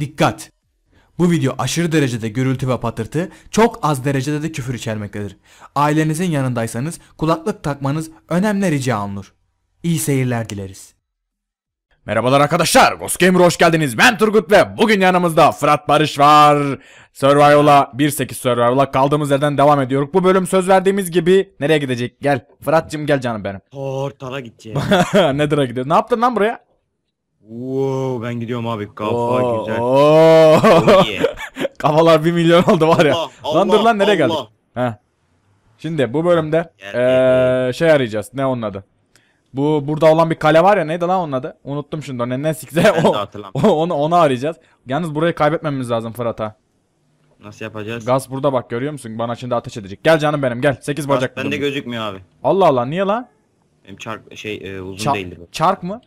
Dikkat! Bu video aşırı derecede gürültü ve patırtı, çok az derecede de küfür içermektedir. Ailenizin yanındaysanız kulaklık takmanız önemli rica olunur. İyi seyirler dileriz. Merhabalar arkadaşlar, Ghost Gamer hoş geldiniz. Ben Turgut ve bugün yanımızda Fırat Barış var. Survival'a 1.8 Survival'a kaldığımız yerden devam ediyoruz. Bu bölüm söz verdiğimiz gibi nereye gidecek? Gel Fırat'cım gel canım benim. Portala gideceğim. Nedir'a gidiyor? Ne yaptın lan buraya? Oo, ben gidiyorum abi. Kafa Oo, güzel. Oo. Oh yeah. Kafalar 1 milyon oldu var ya. Allah, lan dur lan nereye Allah. geldik? Heh. Şimdi bu bölümde ee, şey arayacağız. Ne onun adı? Bu burada olan bir kale var ya neydi lan onun adı? Unuttum şimdi onu. Ne sikse o, onu onu arayacağız. Yalnız burayı kaybetmemiz lazım Fırat'a. Nasıl yapacağız? Gaz burada bak görüyor musun? Bana şimdi ateş edecek. Gel canım benim gel. 8 bacak. Bende gözükmüyor abi. Allah Allah niye lan? Benim çark şey e, uzun değildi değildir. Çark mı?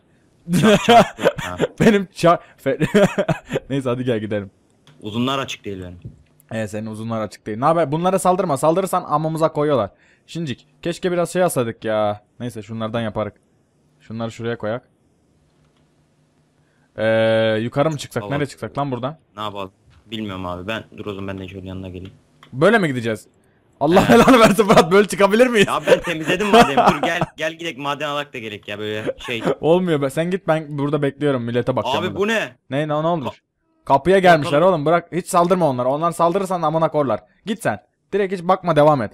Benim çak... Neyse hadi gel gidelim. Uzunlar açık değil benim. Evet senin uzunlar açık değil. Ne haber? Bunlara saldırma. Saldırırsan amamıza koyuyorlar. Şincik keşke biraz şey asadık ya. Neyse şunlardan yaparık. Şunları şuraya koyak. Ee, yukarı mı çıksak? Nereye çıksak lan buradan? Ne yapalım? Bilmiyorum abi. Ben dur o zaman ben de şöyle yanına geleyim. Böyle mi gideceğiz? Allah belanı versin Fırat böyle çıkabilir miyiz? Ya ben temizledim madem. Dur gel gel gidek maden alak da gerek ya böyle şey. Olmuyor be. Sen git ben burada bekliyorum millete bak. Abi bu ne? Ne ne ne olmuş? Kapıya gelmişler Bakalım. oğlum bırak hiç saldırma onlar. Onlar saldırırsan amına korlar. Git sen. Direkt hiç bakma devam et.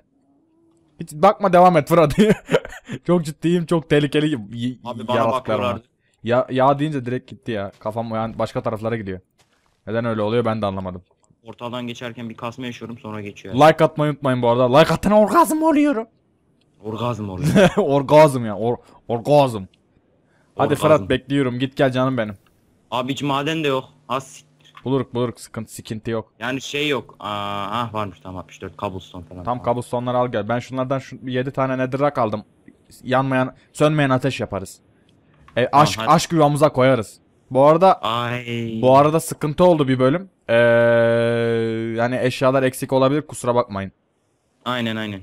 Hiç bakma devam et Fırat. çok ciddiyim çok tehlikeli Abi bana bakıyorlar. Ya, ya deyince direkt gitti ya. Kafam yani başka taraflara gidiyor. Neden öyle oluyor ben de anlamadım. Ortadan geçerken bir kasma yaşıyorum sonra geçiyor. Like atmayı unutmayın bu arada. Like atana orgazm oluyorum. Orgazm oluyor. orgazm ya. Or orgazm. Hadi orgazm. Ferhat bekliyorum. Git gel canım benim. Abi hiç maden de yok. Az Buluruk buluruk sıkıntı sıkıntı yok. Yani şey yok. Aa, ah varmış tamam 64 cobblestone falan. Tam cobblestone'ları al gel. Ben şunlardan şu 7 tane netherrack aldım. Yanmayan, sönmeyen ateş yaparız. E, aşk, tamam, aşk yuvamıza koyarız. Bu arada Ay. bu arada sıkıntı oldu bir bölüm. Ee, yani eşyalar eksik olabilir kusura bakmayın. Aynen aynen.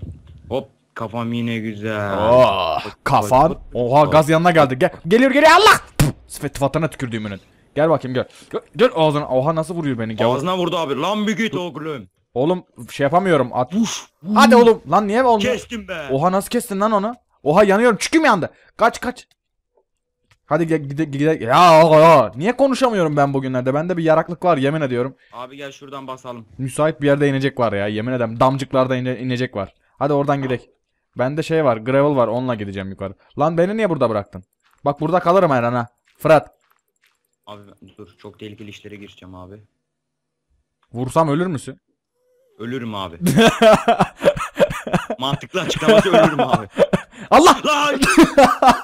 Hop kafam yine güzel. Oh, kafan. Oha gaz yanına geldi. Gel geliyor geliyor Allah. Sıfatına tükürdüğümünün. Gel bakayım gel. Gel, gel ağzına. Oha nasıl vuruyor beni? Gel. Ağzına vurdu abi. Lan bir git oğlum. Oğlum şey yapamıyorum. At. Uf, Hadi oğlum. Lan niye olmuyor? Kestim be. Oha nasıl kestin lan onu? Oha yanıyorum. Çüküm yandı. Kaç kaç. Hadi gidelim. Gide, gide. Ya, ya niye konuşamıyorum ben bugünlerde? Bende bir yaraklık var yemin ediyorum. Abi gel şuradan basalım. Müsait bir yerde inecek var ya yemin ederim. Damcıklarda ine, inecek var. Hadi oradan gidelim. Bende şey var gravel var onunla gideceğim yukarı. Lan beni niye burada bıraktın? Bak burada kalırım her Fırat. Abi dur çok tehlikeli işlere gireceğim abi. Vursam ölür müsün? Ölürüm abi. Mantıklı açıklaması ölürüm abi. Allah! Lan!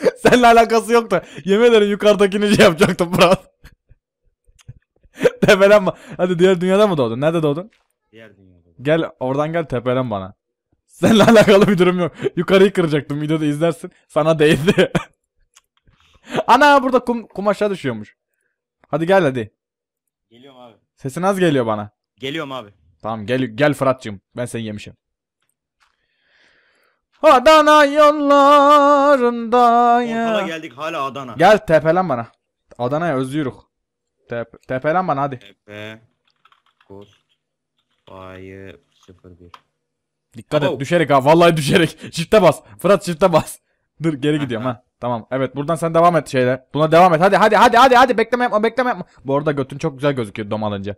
Seninle alakası yok da yemin ederim yukarıdakini şey yapacaktım Murat. tepelen bana. Hadi diğer dünyada mı doğdun? Nerede doğdun? Diğer dünyada. Gel oradan gel tepelen bana. Seninle alakalı bir durum yok. Yukarıyı kıracaktım videoda izlersin. Sana değdi. Ana burada kum, kum aşağı düşüyormuş. Hadi gel hadi. Geliyorum abi. Sesin az geliyor bana. Geliyorum abi. Tamam gel gel Fırat'cığım. Ben seni yemişim. Adana yollarında Ortada ya. geldik hala Adana. Gel tepelen bana. Adana'ya özlüyoruz. Tep tepelen bana hadi. Tepe. Koz. Bayı 01. Dikkat et Abo. düşerek ha. Vallahi düşerek. Shift'e bas. Fırat shift'e bas. Dur geri gidiyorum ha. Tamam. Evet buradan sen devam et şeyle. Buna devam et. Hadi hadi hadi hadi hadi bekleme yapma bekleme yapma. Bu arada götün çok güzel gözüküyor dom alınca.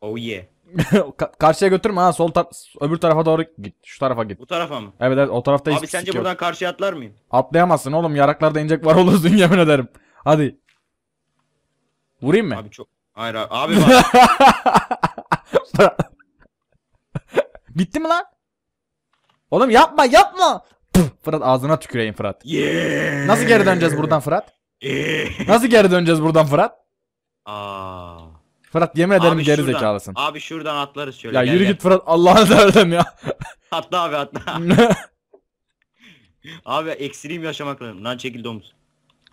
Oh yeah. karşıya götürme ha sol tar öbür tarafa doğru git. Şu tarafa git. Bu tarafa mı? Evet evet o tarafta Abi sence buradan yok. karşıya atlar mıyım? Atlayamazsın oğlum yaraklarda inecek var olursun yemin ederim. Hadi. Vurayım mı? Abi çok. Hayır abi. Abi Bitti mi lan? Oğlum yapma yapma. Fırat ağzına tüküreyim Fırat. Yeah. Nasıl geri döneceğiz buradan Fırat? Nasıl geri döneceğiz buradan Fırat? Aa. Fırat yemin ederim abi gerizekalısın? şuradan, Abi şuradan atlarız şöyle. Ya gel, yürü gel. git Fırat Allah'ını seversen ya. atla abi atla. abi eksileyim yaşamak lazım. Lan çekil domuz.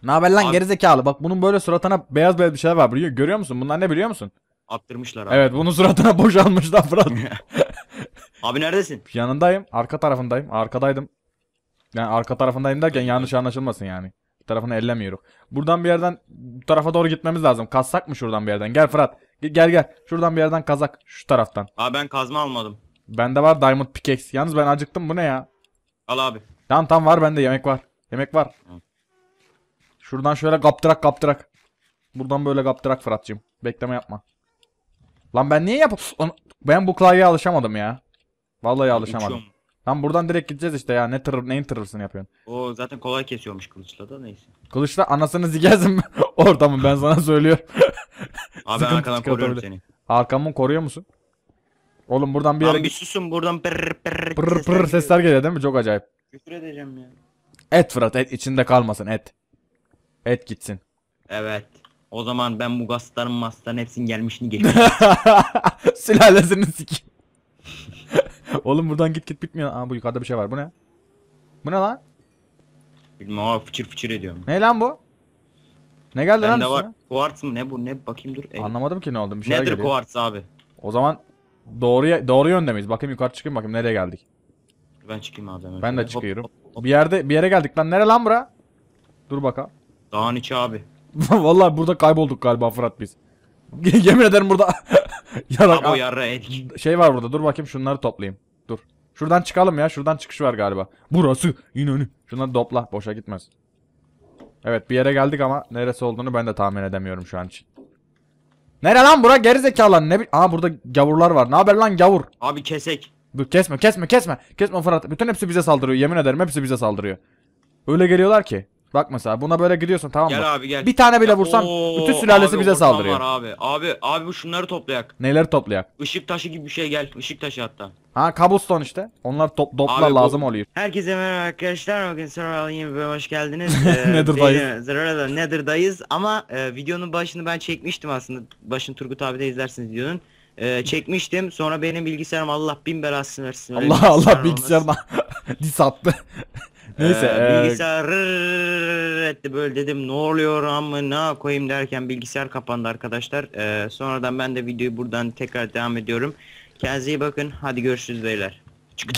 Ne haber lan abi, gerizekalı? Bak bunun böyle suratına beyaz beyaz bir şeyler var. Biliyor, görüyor musun? Bunlar ne biliyor musun? Attırmışlar abi. Evet bunun suratına boşalmışlar Fırat. abi neredesin? Yanındayım. Arka tarafındayım. Arkadaydım. Yani arka tarafındayım derken yanlış anlaşılmasın yani. Bir tarafını ellemiyoruz. Buradan bir yerden bu tarafa doğru gitmemiz lazım. Kassak mı şuradan bir yerden? Gel Fırat. Gel gel. Şuradan bir yerden kazak. Şu taraftan. Abi ben kazma almadım. Bende var diamond pickaxe. Yalnız ben acıktım. Bu ne ya? Al abi. Tamam tamam var bende. Yemek var. Yemek var. Hı. Şuradan şöyle kaptırak kaptırak. Buradan böyle kaptırak Fırat'cığım. Bekleme yapma. Lan ben niye yap... Ben bu klavyeye alışamadım ya. Vallahi alışamadım. Uçuyorum. Lan buradan direkt gideceğiz işte ya. Ne tırır, neyin tırırsını yapıyorsun? O zaten kolay kesiyormuş kılıçla da neyse. Kılıçla anasını zigersin ortamı ben sana söylüyorum. Abi ben arkadan koruyorum seni. Arkamı koruyor musun? Oğlum buradan bir yere Abi bir susun buradan pırr pırr pırr pırr sesler geliyor değil mi? Çok acayip. Küfür edeceğim ya. Et Fırat et içinde kalmasın et. Et gitsin. Evet. O zaman ben bu gazların masların hepsinin gelmişini geçiyorum. Sülalesini sikeyim. Oğlum buradan git git bitmiyor. Aa bu yukarıda bir şey var. Bu ne? Bu ne lan? Bilmem abi fıçır fıçır ediyorum. Ne lan bu? Ne geldi lan? Bende var. Kuvarts mı ne bu ne bakayım dur. El- Anlamadım ki ne oldu. Bir şeyler Nedir geliyor. kuvarts abi? O zaman doğru doğru yönde miyiz? Bakayım yukarı çıkayım bakayım nereye geldik. Ben çıkayım abi. hemen. Ben de çıkıyorum. hop, hop. Bir yerde bir yere geldik lan. Nere lan bura? Dur bakalım. Dağın içi abi. Vallahi burada kaybolduk galiba Fırat biz. Yemin ederim burada. Yarak Abi yarra el. şey var burada. Dur bakayım şunları toplayayım. Şuradan çıkalım ya. Şuradan çıkış var galiba. Burası İnönü. Şuna dopla. Boşa gitmez. Evet bir yere geldik ama neresi olduğunu ben de tahmin edemiyorum şu an için. Nere lan bura gerizekalı ne bi Aa burada gavurlar var. Ne haber lan gavur? Abi kesek. Dur kesme kesme kesme. Kesme Fırat. Bütün hepsi bize saldırıyor. Yemin ederim hepsi bize saldırıyor. Öyle geliyorlar ki. Bak mesela buna böyle gidiyorsun tamam mı? Gel abi gel. Bir tane bile vursan Oo, bütün sülalesi abi, bize saldırıyor. abi. Abi abi bu şunları toplayak. Neleri toplayak? Işık taşı gibi bir şey gel. Işık taşı hatta. Ha kabuston işte. Onlar top, doplar Abi bu- lazım oluyor. Herkese merhaba arkadaşlar. Bugün Survival yeni bir hoş geldiniz. Ee, Nedir dayız? benim- Zararla Nether'dayız ama e, videonun başını ben çekmiştim aslında. Başını Turgut abi de izlersiniz videonun. E, çekmiştim. Sonra benim bilgisayarım Allah bin belasını versin. Allah Allah olmaz. bilgisayarına dis attı. E, Neyse. Ee, eee, bilgisayar etti böyle dedim ne oluyor ne koyayım derken bilgisayar kapandı arkadaşlar. Ee, sonradan ben de videoyu buradan tekrar devam ediyorum. Kendinize iyi bakın. Hadi görüşürüz beyler.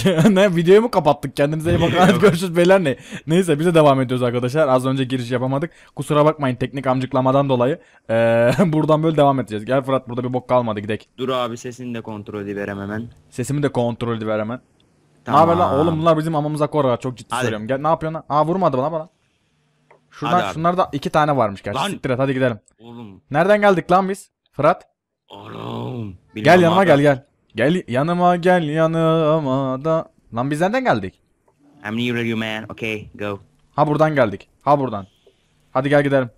ne videoyu mu kapattık kendimize iyi bakın hadi görüşürüz beyler ne neyse bize devam ediyoruz arkadaşlar az önce giriş yapamadık kusura bakmayın teknik amcıklamadan dolayı ee, buradan böyle devam edeceğiz gel Fırat burada bir bok kalmadı gidek dur abi sesini de kontrol verem hemen sesimi de kontrol verem hemen tamam. ne haber lan oğlum bunlar bizim amamıza korar çok ciddi hadi. söylüyorum gel ne yapıyorsun lan aa vurmadı bana bana Şunlar şunlarda iki tane varmış gerçi lan. siktir et hadi gidelim oğlum. nereden geldik lan biz Fırat oğlum gel yanıma abi. gel gel Gel yanıma gel yanıma da. Lan biz nereden geldik? I'm near you man. Okay go. Ha buradan geldik. Ha buradan. Hadi gel gidelim.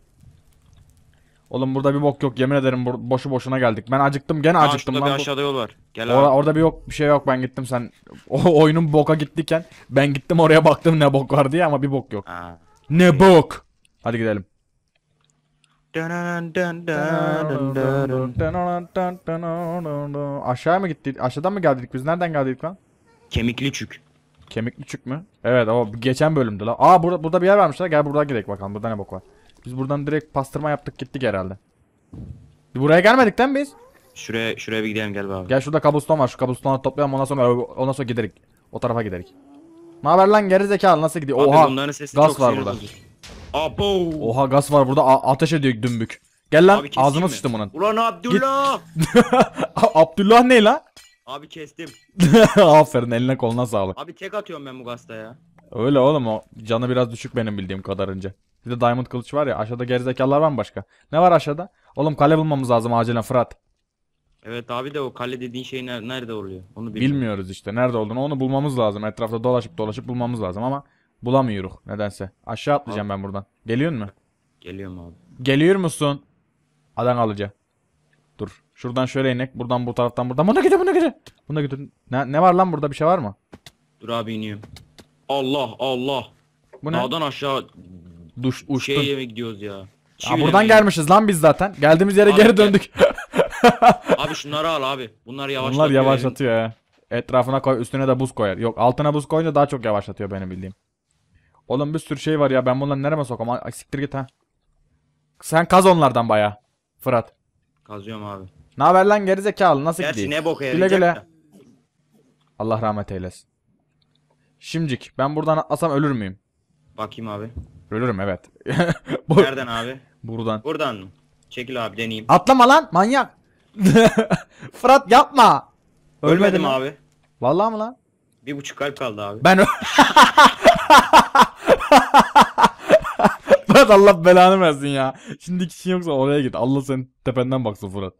Oğlum burada bir bok yok yemin ederim boşu boşuna geldik. Ben acıktım gene acıktım lan. Bir aşağıda yol var. Gel Or abi. Orada bir yok bir şey yok ben gittim sen. O oyunun boka gittiken ben gittim oraya baktım ne bok vardı diye ama bir bok yok. Aa. Ne bok. Hadi gidelim. Aşağı mı gittik? Aşağıdan mı geldik biz? Nereden geldik lan? Kemikli çük. Kemikli çük mü? Evet o geçen bölümde la. Aa burada, burada bir yer vermişler. Gel buradan gidelim bakalım. Burada ne bok var? Biz buradan direkt pastırma yaptık gittik herhalde. Buraya gelmedik değil biz? Şuraya şuraya bir gidelim gel abi. Gel şurada kabuston var. Şu kabustonları toplayalım ondan sonra ondan sonra giderik. O tarafa giderik. Ne haber lan geri zekalı nasıl gidiyor? Abi Oha. Gaz var burada. Buldum. Abo. Oha gaz var burada A ateş ediyor dümbük. Gel lan Abi keseyim ağzına sıçtım onun. Ulan Abdullah. Abdullah ne la? Abi kestim. Aferin eline koluna sağlık. Abi tek atıyorum ben bu gazda ya. Öyle oğlum o canı biraz düşük benim bildiğim kadarınca. Bir de diamond kılıç var ya aşağıda gerizekalılar var mı başka? Ne var aşağıda? Oğlum kale bulmamız lazım acilen Fırat. Evet abi de o kale dediğin şey nerede oluyor? Onu bilmiyorum. Bilmiyoruz işte nerede olduğunu onu bulmamız lazım. Etrafta dolaşıp dolaşıp bulmamız lazım ama Bulamıyoruz nedense. Aşağı atlayacağım ben buradan. Geliyorsun mu? Geliyorum abi. Geliyor musun? Adan alacağım. Dur. Şuradan şöyle inek. Buradan bu taraftan buradan. Buna gidiyor buna gidiyor. Buna gidiyor. Ne, ne var lan burada bir şey var mı? Dur abi iniyorum. Allah Allah. Bu ne? Dağdan aşağı Duş, uçtun. şey yeme gidiyoruz ya. Aa, buradan yemeği. gelmişiz lan biz zaten. Geldiğimiz yere Abi geri döndük. Abi şunları al abi. Bunlar yavaşlatıyor. Bunlar yavaşlatıyor ya. Etrafına koy üstüne de buz koyar. Yok altına buz koyunca daha çok yavaşlatıyor benim bildiğim. Oğlum bir sürü şey var ya ben bunları nereme sokam? Ay, siktir git ha. Sen kaz onlardan baya. Fırat. Kazıyorum abi. Ne haber lan gerizekalı nasıl Gerçi gidiyor? ne boka Güle güle. Allah rahmet eylesin. Şimcik ben buradan atlasam ölür müyüm? Bakayım abi. Ölürüm evet. Nereden abi? buradan. Buradan mı? Çekil abi deneyeyim. Atlama lan manyak. Fırat yapma. Ölmedim, Ölmedim abi. abi. Vallahi mi lan? Bir buçuk kalp kaldı abi. Ben ö- Fırat Allah belanı versin ya. Şimdi kişi yoksa oraya git. Allah senin tependen baksın Fırat.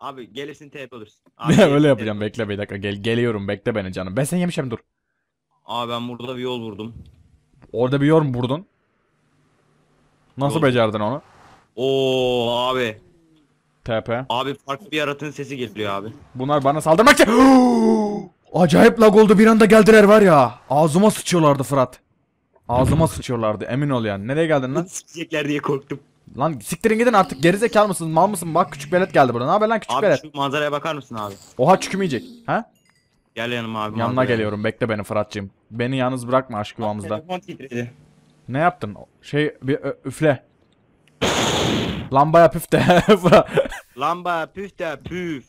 Abi gelirsin TP olursun. Abi, Öyle yapacağım. Bekle bir dakika. Gel geliyorum. Bekle beni canım. Ben sen yemişim dur. Abi ben burada bir yol vurdum. Orada bir yorum vurdun. Nasıl Yol- becerdin onu? Oo abi. TP. Abi farklı bir yaratığın sesi geliyor abi. Bunlar bana saldırmak için... Acayip lag oldu bir anda geldiler var ya. Ağzıma sıçıyorlardı Fırat. Ağzıma sıçıyorlardı emin ol yani. Nereye geldin lan? Sikecekler diye korktum. Lan siktirin gidin artık gerizekalı mısın mal mısın bak küçük belet geldi burada ne haber lan küçük abi belet. şu manzaraya bakar mısın abi? Oha çükümeyecek ha? Gel yanıma abi. Yanına manzaraya. geliyorum bekle beni Fırat'cığım. Beni yalnız bırakma aşk yuvamızda. Ne yaptın? Şey bir üfle. Lambaya püfte. de. Lamba püf püf.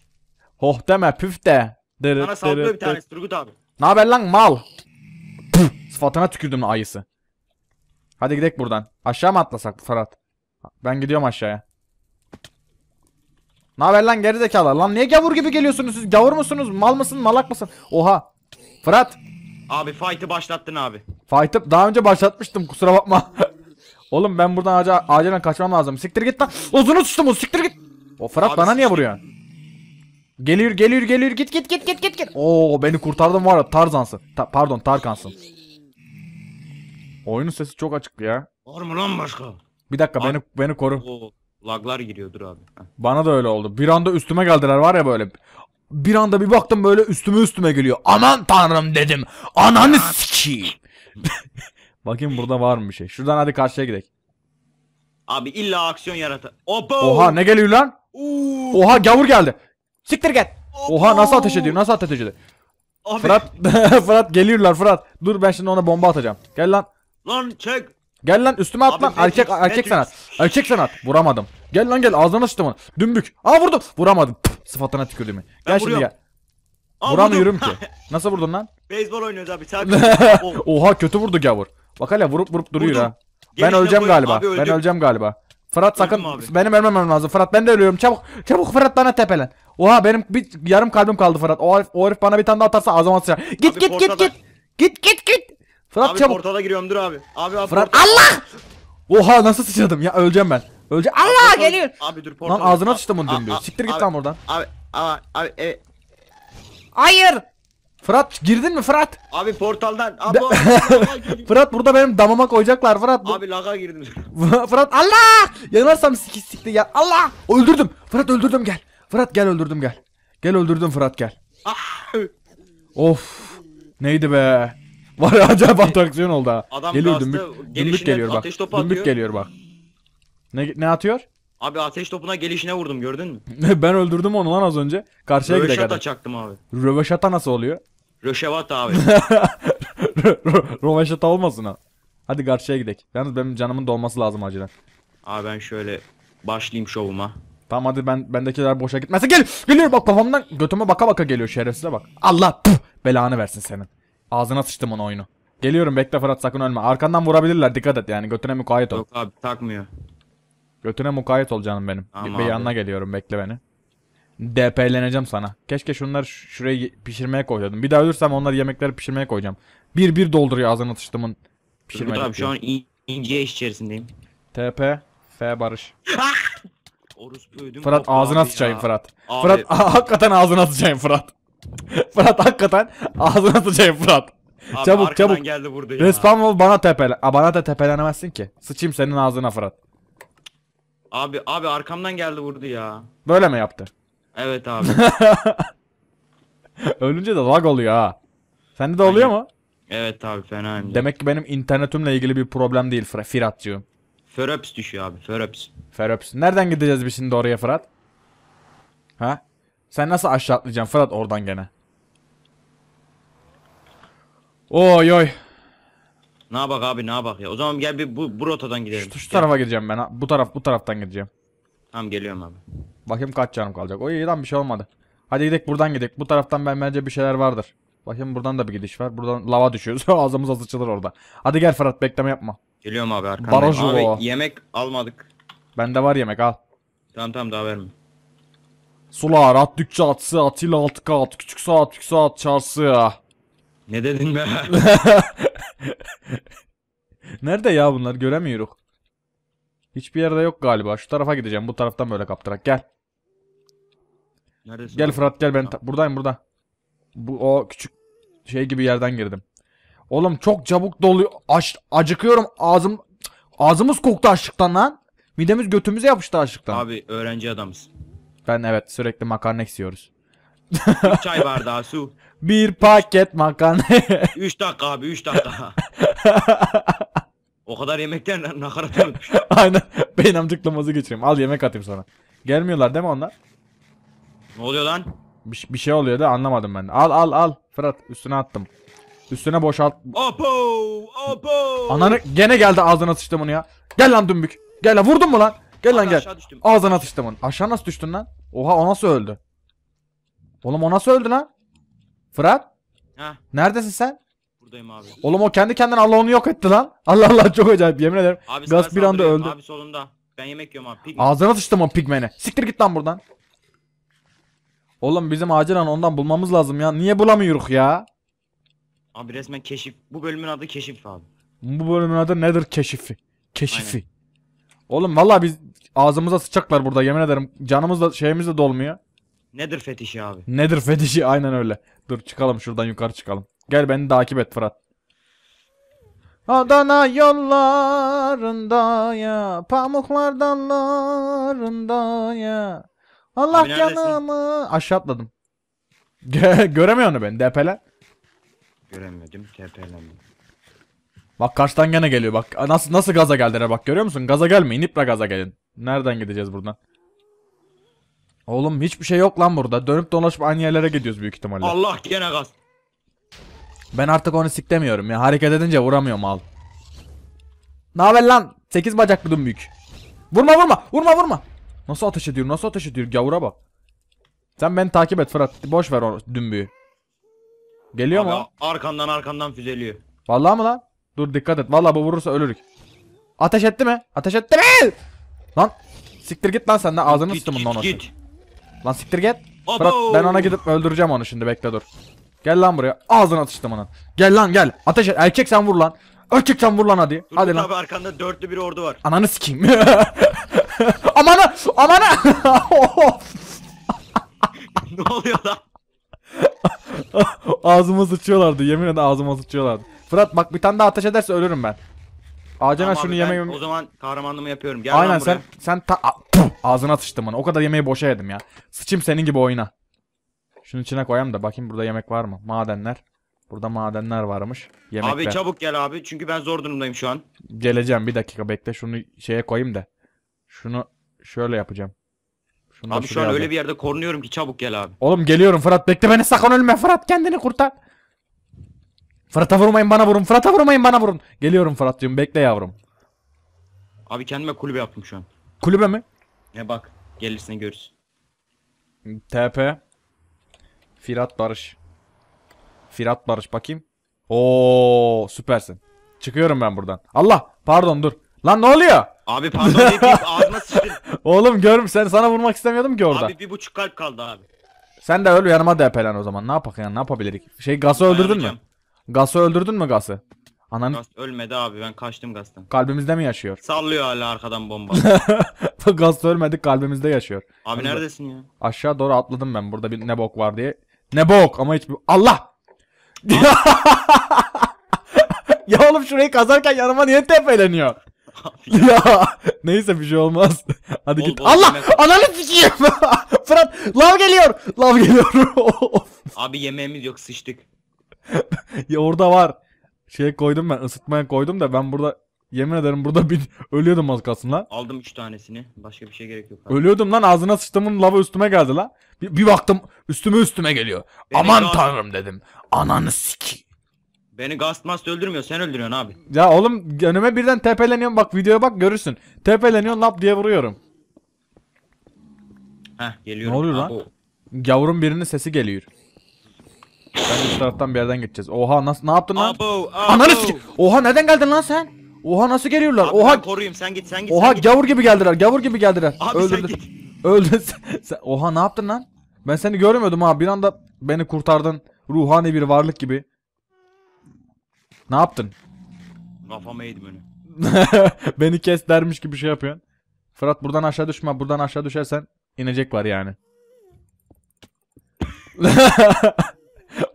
Hoh deme püfte. de. Sana sallıyor bir tanesi Turgut abi. Ne haber lan mal? sıfatına tükürdüm ayısı. Hadi gidelim buradan. Aşağı mı atlasak Ferhat? Ben gidiyorum aşağıya. Ne haber lan geri zekalar? Lan niye gavur gibi geliyorsunuz siz? Gavur musunuz? Mal mısın? Malak mısın? Oha. Fırat. Abi fight'ı başlattın abi. Fight'ı daha önce başlatmıştım kusura bakma. Oğlum ben buradan acil, acilen kaçmam lazım. Siktir git lan. Uzunu tuttum siktir git. O Fırat abi bana niye vuruyor? Geliyor geliyor geliyor git git git git git git. Oo beni kurtardın var ya Tarzansın. Ta pardon Tarkansın. Oyunun sesi çok açık ya. Var mı lan başka? Bir dakika beni beni koru. O laglar giriyordur abi. Bana da öyle oldu. Bir anda üstüme geldiler var ya böyle. Bir anda bir baktım böyle üstüme üstüme geliyor. Aman tanrım dedim. Ananı sikeyim. Bakayım burada var mı bir şey. Şuradan hadi karşıya gidelim. Abi illa aksiyon yaratan. Oha ne geliyor lan? Oo. Oha gavur geldi. Siktir git. Oha nasıl ateş ediyor? Nasıl ateş ediyor? Abi. Fırat Fırat geliyorlar Fırat. Dur ben şimdi ona bomba atacağım. Gel lan. Lan çek. Gel lan üstüme at lan. Erkek Matrix, erkek Matrix. sanat. Erkek sanat. Vuramadım. Gel lan gel ağzına sıçtım onu. Dümbük. Aa vurdum. Vuramadım. Pıf, sıfatına tükürdüm. Gel şimdi gel. Aa, Vuramıyorum ki. Nasıl vurdun lan? Beyzbol oynuyoruz abi. Oha kötü vurdu gavur. Bak hala vurup vurup duruyor Vurdum. ha. Ben Gelişine öleceğim koyun. galiba. Abi ben öleceğim galiba. Fırat sakın abi. benim ölmemem lazım. Fırat ben de ölüyorum. Çabuk çabuk Fırat bana tepelen. Oha benim bir yarım kalbim kaldı Fırat. O herif, o herif bana bir tane daha atarsa ağzıma sıçar. Git Abi git git git. Git git git. Fırat abi, çabuk. portala giriyorum dur abi. Abi, abi Fırat portal. Allah! Oha nasıl sıçradım ya öleceğim ben. Öleceğim. Allah portal. geliyor. Abi dur portal. Lan ağzına sıçtım onu dümdüğü. Siktir git lan oradan. Abi abi abi evet. Hayır. Fırat girdin mi Fırat? Abi portaldan. Abi, abi Fırat burada benim damama koyacaklar Fırat. Abi laga girdim. Fırat Allah! Yanarsam sikik sikti ya. Allah! Öldürdüm. Fırat öldürdüm gel. Fırat gel öldürdüm gel. Gel öldürdüm Fırat gel. Ah! of. Neydi be? Var acaba acayip atraksiyon oldu ha. Adam geliyor kastı, dümbük, dümbük geliyor bak. ateş topu Dümbük atıyor. geliyor bak. Ne, ne atıyor? Abi ateş topuna gelişine vurdum gördün mü? ben öldürdüm onu lan az önce. Karşıya gidecek Röveşata çaktım abi. Röveşata nasıl oluyor? Röşevat abi. Röveşata olmasın ha. Hadi karşıya gidek. Yalnız benim canımın dolması lazım acilen. Abi ben şöyle başlayayım şovuma. Tamam hadi ben bendekiler boşa gitmesin. Gel, geliyor bak kafamdan götüme baka baka geliyor şerefsize bak. Allah püh, belanı versin senin. Ağzına sıçtım onu oyunu. Geliyorum bekle Fırat sakın ölme. Arkandan vurabilirler dikkat et yani götüne mukayyet ol. Yok abi takmıyor. Götüne mukayyet ol canım benim. Tamam Be abi. yanına geliyorum bekle beni. DP'leneceğim sana. Keşke şunları şuraya pişirmeye koyuyordum. Bir daha ölürsem onları yemekleri pişirmeye koyacağım. Bir bir dolduruyor ağzını sıçtımın pişirmeye. abi şu an in ince iş içerisindeyiz. TP, F Barış. Orospu ödüm. Fırat koptu ağzına sıçayım Fırat. Fırat hakikaten ağzına sıçayım Fırat. Fırat hakikaten ağzına sıçayım Fırat. Abi çabuk çabuk. geldi burada ya. Respawn wall bana tepele. A, bana da tepelenemezsin ki. Sıçayım senin ağzına Fırat. Abi abi arkamdan geldi vurdu ya. Böyle mi yaptı? Evet abi. Ölünce de lag oluyor ha. Sende de oluyor mu? Evet abi fena hem Demek ki benim internetimle ilgili bir problem değil Fırat Firatcığım. Feröps düşüyor abi Feröps. Feröps. Nereden gideceğiz biz şimdi oraya Fırat? Ha? Sen nasıl aşağı atlayacaksın Fırat oradan gene? Oy oy. Ne bak abi ne bak ya. O zaman gel bir bu, bu rotadan gidelim. Şu, şu tarafa gideceğim ben. Bu taraf bu taraftan gideceğim. Tamam geliyorum abi. Bakayım kaç canım kalacak. Oy lan bir şey olmadı. Hadi gidelim buradan gidelim. Bu taraftan ben bence bir şeyler vardır. Bakayım buradan da bir gidiş var. Buradan lava düşüyoruz. Ağzımıza sıçılır orada. Hadi gel Fırat bekleme yapma. Geliyorum abi arkandayım. Baraj Abi o. yemek almadık. Bende var yemek al. Tamam tamam daha verme. Sular at dükçe atsı Atilla altı kat küçük saat küçük saat çarsı. Ne dedin be? Nerede ya bunlar göremiyoruz. Hiçbir yerde yok galiba. Şu tarafa gideceğim. Bu taraftan böyle kaptırak gel. Neredesin gel abi? Fırat gel ben tamam. buradayım burada. Bu o küçük şey gibi yerden girdim. Oğlum çok çabuk doluyor. Aç, acıkıyorum ağzım ağzımız koktu açlıktan lan. Midemiz götümüze yapıştı açlıktan. Abi öğrenci adamız. Ben evet sürekli makarna istiyoruz. eksiyoruz. çay bardağı su. Bir paket makarna. 3 dakika abi 3 dakika. o kadar yemekten nakarat unutmuş. Aynen. Beyin amcıklaması geçireyim. Al yemek atayım sana. Gelmiyorlar değil mi onlar? Ne oluyor lan? Bir, bir şey oluyor da anlamadım ben. Al al al. Fırat üstüne attım. Üstüne boşalt. Apo! Apo! Ananı gene geldi ağzına sıçtım onu ya. Gel lan dümbük. Gel lan vurdun mu lan? Gel lan gel. Düştüm. Ağzına sıçtım onu. Aşağı nasıl düştün lan? Oha o nasıl öldü? Oğlum o nasıl öldü lan? Fırat? Ha. Neredesin sen? Buradayım abi. Oğlum o kendi kendine Allah onu yok etti lan. Allah Allah çok acayip yemin ederim. Abi Gaz bir anda öldü. Abi solunda. Ben yemek yiyorum abi. Pigmen. Ağzına sıçtım o pigmeni. Siktir git lan buradan. Oğlum bizim acilen ondan bulmamız lazım ya. Niye bulamıyoruz ya? Abi resmen keşif. Bu bölümün adı keşif abi. Bu bölümün adı nedir keşifi? Keşifi. Aynen. Oğlum valla biz Ağzımıza sıçacaklar burada yemin ederim. Canımız da şeyimiz de dolmuyor. Nedir fetişi abi? Nedir fetişi aynen öyle. Dur çıkalım şuradan yukarı çıkalım. Gel beni takip et Fırat. Adana yollarında ya pamuklar dallarında ya Allah Abi aşağı atladım. Göremiyor onu ben depele. Göremedim tepelendim. Bak karşıdan gene geliyor bak nasıl nasıl gaza geldiler bak görüyor musun? Gaza gelme iple gaza gelin. Nereden gideceğiz buradan? Oğlum hiçbir şey yok lan burada. Dönüp dolaşıp aynı yerlere gidiyoruz büyük ihtimalle. Allah gene gaz. Ben artık onu siklemiyorum ya. Hareket edince vuramıyorum al. Ne haber lan? 8 bacaklı dümbük. Vurma vurma. Vurma vurma. Nasıl ateş ediyor? Nasıl ateş ediyor? Gavura bak. Sen beni takip et Fırat. Boş ver o dümbüğü. Geliyor Abi, mu? Arkandan arkandan füzeliyor. Vallahi mı lan? Dur dikkat et. Vallahi bu vurursa ölürük. Ateş etti mi? Ateş etti mi? Lan siktir git lan sen ağzını git, sıçtım bundan git, git. Lan siktir git. Bırak ben ona gidip öldüreceğim onu şimdi bekle dur. Gel lan buraya. ağzını atıştım onun. Gel lan gel. Ateş et. Erkek sen vur lan. Erkek sen vur lan hadi. Dur, hadi lan. Abi arkanda dörtlü bir ordu var. Ananı sikeyim. Amanı amanı. ne oluyor lan? ağzıma sıçıyorlardı. Yemin ederim ağzıma sıçıyorlardı. Fırat bak bir tane daha ateş ederse ölürüm ben. Acilen Tamam şunu abi, yemeği... O zaman kahramanlığımı yapıyorum. Gel Aynen sen sen ta ağzına sıçtın bana. O kadar yemeği boşa yedim ya. Sıçayım senin gibi oyna. Şunu içine koyayım da bakayım burada yemek var mı? Madenler. Burada madenler varmış. Yemekler. Abi çabuk gel abi. Çünkü ben zor durumdayım şu an. Geleceğim bir dakika bekle şunu şeye koyayım da. Şunu şöyle yapacağım. Şunu Abi şu an şuraya öyle bir yerde korunuyorum ki çabuk gel abi. Oğlum geliyorum Fırat bekle beni sakın ölme Fırat kendini kurtar. Fırat'a vurmayın bana vurun. Fırat'a vurmayın bana vurun. Geliyorum Fırat'cığım bekle yavrum. Abi kendime kulübe yaptım şu an. Kulübe mi? Ne bak gelirsin görürsün. TP. Firat Barış. Firat Barış bakayım. Oo süpersin. Çıkıyorum ben buradan. Allah pardon dur. Lan ne oluyor? Abi pardon deyip ağzına sıçtın. Oğlum görüm sen sana vurmak istemiyordum ki orada. Abi bir buçuk kalp kaldı abi. Sen de öl yanıma DP'len o zaman. Ne yapak yani ne yapabilirik? Şey gazı öldürdün mü? Gas'ı öldürdün mü Gas'ı? Ananı Gaz ölmedi abi ben kaçtım gastan. kalbimizde mi yaşıyor? Sallıyor hala arkadan bomba. Gaz ölmedi kalbimizde yaşıyor. abi neredesin ya? Aşağı doğru atladım ben burada bir ne bok var diye. Ne bok ama hiç Allah! ya oğlum şurayı kazarken yanıma niye tepeleniyor? ya. ya neyse bir şey olmaz. Hadi Bol git. bol Allah! yemek- Ananı sikeyim! Fırat lav geliyor! Lav geliyor. abi yemeğimiz yok sıçtık. ya orada var. Şey koydum ben ısıtmaya koydum da ben burada yemin ederim burada bir ölüyordum az kalsın lan. Aldım 3 tanesini. Başka bir şey gerek yok. Abi. Ölüyordum lan ağzına sıçtığımın lava üstüme geldi lan. Bir, bir baktım üstüme üstüme geliyor. Beni Aman gaz... tanrım dedim. Ananı siki. Beni Gastmast öldürmüyor sen öldürüyorsun abi. Ya oğlum önüme birden tepeleniyorum bak videoya bak görürsün. Tepeleniyorsun lap diye vuruyorum. Heh geliyorum. Ne oluyor lan? O... birinin sesi geliyor. Bence şu taraftan bir yerden geçeceğiz. Oha nasıl ne yaptın lan? Ananı Oha neden geldin lan sen? Oha nasıl geliyorlar? Abi Oha koruyayım sen git sen git. Oha sen git. gavur gibi geldiler. Gavur gibi geldiler. Abi sen Öldü. Oha ne yaptın lan? Ben seni görmüyordum ha. Bir anda beni kurtardın. Ruhani bir varlık gibi. Ne yaptın? Kafama yedim önü. beni kes dermiş gibi şey yapıyorsun. Fırat buradan aşağı düşme. Buradan aşağı düşersen inecek var yani.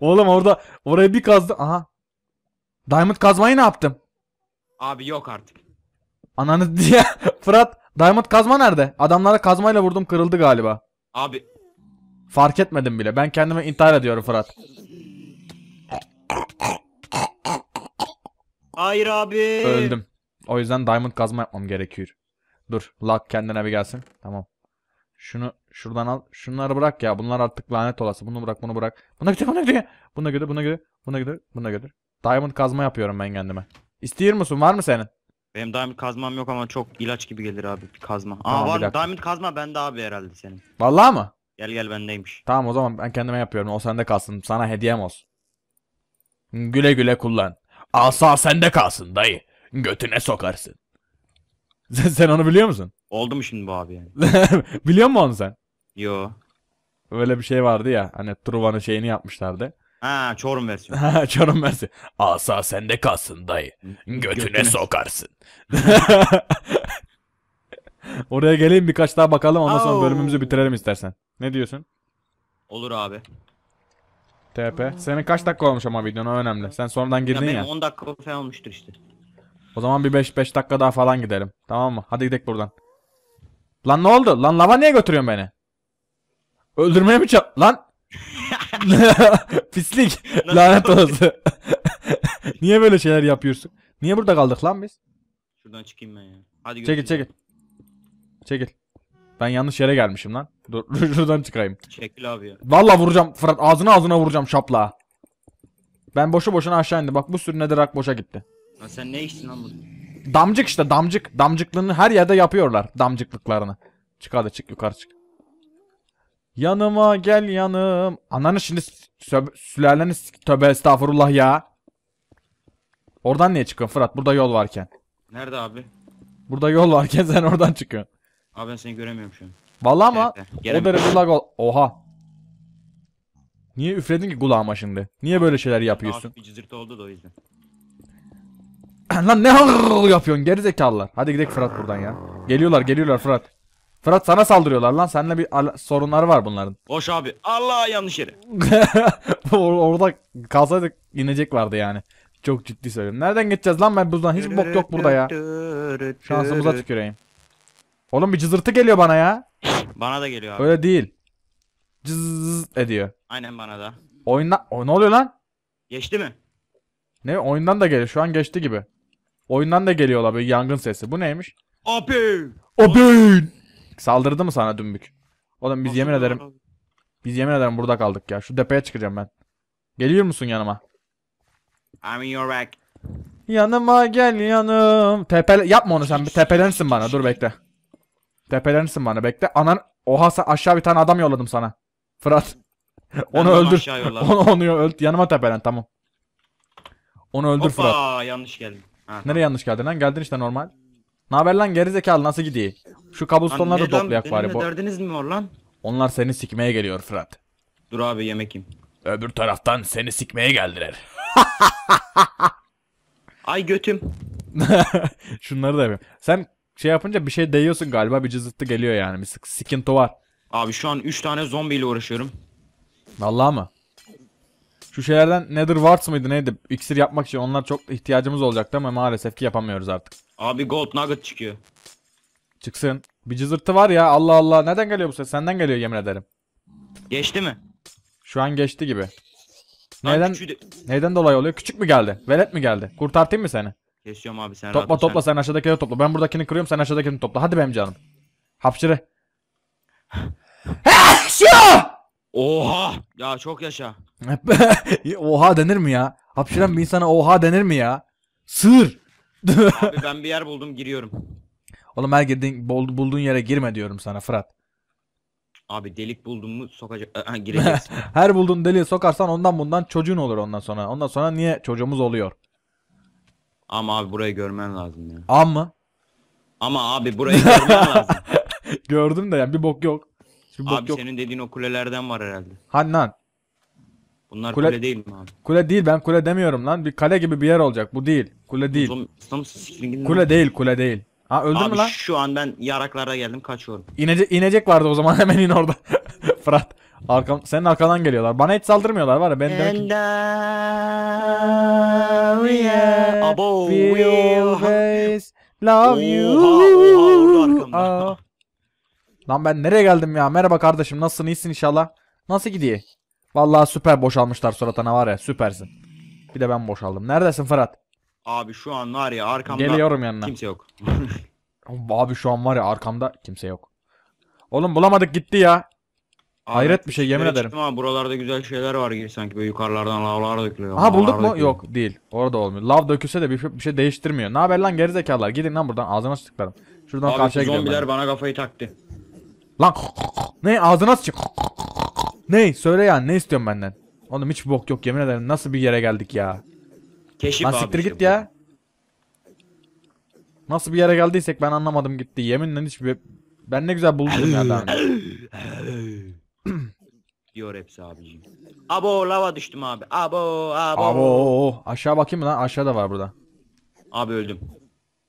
Oğlum orada orayı bir kazdı. Aha. Diamond kazmayı ne yaptım? Abi yok artık. Ananı diye. Fırat Diamond kazma nerede? Adamlara kazmayla vurdum kırıldı galiba. Abi. Fark etmedim bile. Ben kendime intihar ediyorum Fırat. Hayır abi. Öldüm. O yüzden diamond kazma yapmam gerekiyor. Dur. Lock kendine bir gelsin. Tamam. Şunu Şuradan al. Şunları bırak ya. Bunlar artık lanet olası. Bunu bırak bunu bırak. Buna götür buna götür. Buna götür buna götür. Buna götür buna götür. Diamond kazma yapıyorum ben kendime. İstiyor musun? Var mı senin? Benim diamond kazmam yok ama çok ilaç gibi gelir abi bir kazma. Aa tamam, var mı? Diamond kazma bende abi herhalde senin. Vallahi mı? Gel gel bendeymiş. Tamam o zaman ben kendime yapıyorum. O sende kalsın. Sana hediyem olsun. Güle güle kullan. Asa sende kalsın dayı. Götüne sokarsın. Sen, sen onu biliyor musun? Oldu mu şimdi bu abi yani? biliyor musun onu sen? Yo. Öyle bir şey vardı ya. Hani Truva'nın şeyini yapmışlardı. Ha Çorum versiyonu. Ha Çorum versiyonu. Asa sende kalsın dayı. Götüne, Götüne. sokarsın. Oraya geleyim birkaç daha bakalım ondan sonra bölümümüzü bitirelim istersen. Ne diyorsun? Olur abi. TP. Senin kaç dakika olmuş ama videon o önemli. Sen sonradan girdin ya. ya. 10 dakika falan olmuştur işte. O zaman bir 5 5 dakika daha falan gidelim. Tamam mı? Hadi gidelim buradan. Lan ne oldu? Lan lava niye götürüyorsun beni? Öldürmeye mi çal Lan! Pislik. Lanet olası. Niye böyle şeyler yapıyorsun? Niye burada kaldık lan biz? Şuradan çıkayım ben ya. Hadi Çekil çekil. Çekil. Ben yanlış yere gelmişim lan. Dur şuradan çıkayım. Çekil abi ya. Valla vuracağım Fırat ağzına ağzına vuracağım şapla. Ben boşu boşuna aşağı indim. Bak bu sürü nedirak boşa gitti. Lan sen ne içtin lan bunu? Damcık işte damcık. Damcıklığını her yerde yapıyorlar. Damcıklıklarını. Çık hadi çık yukarı çık. Yanıma gel yanım. Ananı şimdi sülaleni tövbe estağfurullah ya. Oradan niye çıkıyorsun Fırat? Burada yol varken. Nerede abi? Burada yol varken sen oradan çıkıyorsun. Abi ben seni göremiyorum şu an. Vallahi ama o da lag ol. Oha. Niye üfledin ki kulağıma şimdi? Niye böyle şeyler yapıyorsun? Abi bir cızırtı oldu da o yüzden. Lan ne yapıyorsun gerizekalılar. Hadi gidelim Fırat buradan ya. Geliyorlar geliyorlar Fırat. Fırat sana saldırıyorlar lan. Seninle bir sorunları var bunların. Boş abi. Allah yanlış yere. Or orada kalsaydık inecek vardı yani. Çok ciddi söylüyorum. Nereden geçeceğiz lan ben buzdan? Hiçbir bok yok burada ya. Şansımıza tüküreyim. Oğlum bir cızırtı geliyor bana ya. Bana da geliyor abi. Öyle değil. Cız ediyor. Aynen bana da. Oyunda o ne oluyor lan? Geçti mi? Ne oyundan da geliyor. Şu an geçti gibi. Oyundan da geliyor la böyle yangın sesi. Bu neymiş? Abi. Abi. Saldırdı mı sana dümbük? Oğlum biz yemin ederim. Biz yemin ederim burada kaldık ya. Şu depeye çıkacağım ben. Geliyor musun yanıma? I'm in your back. Yanıma gel yanım. Tepe yapma onu sen. Bir tepelensin bana. Dur bekle. Tepelensin bana bekle. Anan oha sen aşağı bir tane adam yolladım sana. Fırat. onu öldür. Onu onu öldür. Yanıma tepelen tamam. Onu öldür Hoppa, Fırat. yanlış geldin. Ha, Nereye tamam. yanlış geldin lan? Geldin işte normal. Ne haber lan gerizekalı nasıl gidiyor? Şu kabustonları da toplayak bari. bu. derdiniz mi var lan? Onlar seni sikmeye geliyor Fırat. Dur abi yemek yiyeyim. Öbür taraftan seni sikmeye geldiler. Ay götüm. Şunları da yapayım. Sen şey yapınca bir şey değiyorsun galiba bir cızıttı geliyor yani. Bir sık sikinto var. Abi şu an 3 tane zombiyle uğraşıyorum. Vallahi mı? Şu şeylerden Nether Wards mıydı neydi? İksir yapmak için onlar çok ihtiyacımız olacaktı ama maalesef ki yapamıyoruz artık. Abi gold nugget çıkıyor. Çıksın. Bir cızırtı var ya Allah Allah. Neden geliyor bu ses? Senden geliyor yemin ederim. Geçti mi? Şu an geçti gibi. Neden neden dolayı oluyor? Küçük mü geldi? Velet mi geldi? Kurtartayım mı seni? Kesiyorum abi sen rahat Topla sen. topla sen aşağıdakileri topla. Ben buradakini kırıyorum sen aşağıdakini topla. Hadi benim canım. Hapşırı. Ah, Oha! Ya çok yaşa. oha denir mi ya? Hapşıran bir insana oha denir mi ya? Sır. Abi ben bir yer buldum giriyorum. Oğlum her girdiğin, bulduğun yere girme diyorum sana Fırat. Abi delik buldum mu sokacak e, ha, Her bulduğun deliği sokarsan ondan bundan çocuğun olur ondan sonra. Ondan sonra niye çocuğumuz oluyor? Ama abi burayı görmen lazım ya. Am Ama abi burayı görmen lazım. Gördüm de yani bir bok yok. Bir bok abi yok. senin dediğin o kulelerden var herhalde. Hannan. Bunlar kule, kule değil mi abi? Kule değil ben kule demiyorum lan. Bir kale gibi bir yer olacak. Bu değil. Kule değil. kule değil kule değil. Ha öldün mü lan? şu an ben yaraklara geldim kaçıyorum. İnece, inecek vardı o zaman hemen in orada. Fırat. Arkam, senin arkandan geliyorlar. Bana hiç saldırmıyorlar var ya. Ben demek ki... Abo. love you. Oha, oha, ah. Lan ben nereye geldim ya? Merhaba kardeşim nasılsın iyisin inşallah. Nasıl gidiyor? Vallahi süper boşalmışlar suratına var ya süpersin. Bir de ben boşaldım. Neredesin Fırat? Abi şu an var ya arkamda Geliyorum yanına. kimse yok. Abi şu an var ya arkamda kimse yok. Oğlum bulamadık gitti ya. Abi, Hayret bir şey yemin ederim. Ama buralarda güzel şeyler var gibi sanki böyle yukarılardan lavlar dökülüyor. Ha bulduk mu? Yok değil. Orada olmuyor. Lav dökülse de bir, şey, bir şey değiştirmiyor. Ne haber lan gerizekalılar? Gidin lan buradan ağzına sıçtıklarım. Şuradan Abi, karşıya gidiyorum. Zombiler bana kafayı taktı. Lan ne ağzına sıçık. Ney? Söyle ya, ne istiyorsun benden? Oğlum hiç bok yok yemin ederim. Nasıl bir yere geldik ya? Keşif Lan siktir git bu. ya. Nasıl bir yere geldiysek ben anlamadım gitti. Yeminle hiç bir... Ben ne güzel buldum ya daha Diyor hepsi abicim. Abo lava düştüm abi. Abo abo. Abo aşağı bakayım mı lan? Aşağı var burada. Abi öldüm.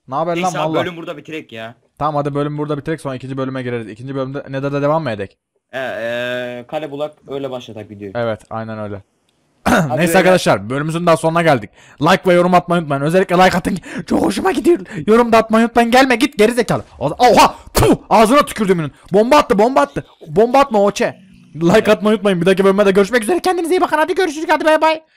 Ne haber lan valla? bölüm burada bitirek ya. Tamam hadi bölüm burada bitirek sonra ikinci bölüme gireriz. İkinci bölümde ne Nether'da devam mı edek? E, e, kale bulak öyle başlatak gidiyor. Evet aynen öyle. Neyse arkadaşlar bölümümüzün daha sonuna geldik. Like ve yorum atmayı unutmayın. Özellikle like atın. Çok hoşuma gidiyor. Yorum da atmayı unutmayın. Gelme git geri zekalı. Oha! Puh! Ağzına tükürdümünün. Bomba attı, bomba attı. Bomba atma oçe. Like atmayı unutmayın. Bir dahaki bölümde görüşmek üzere. Kendinize iyi bakın. Hadi görüşürüz. Hadi bay bay.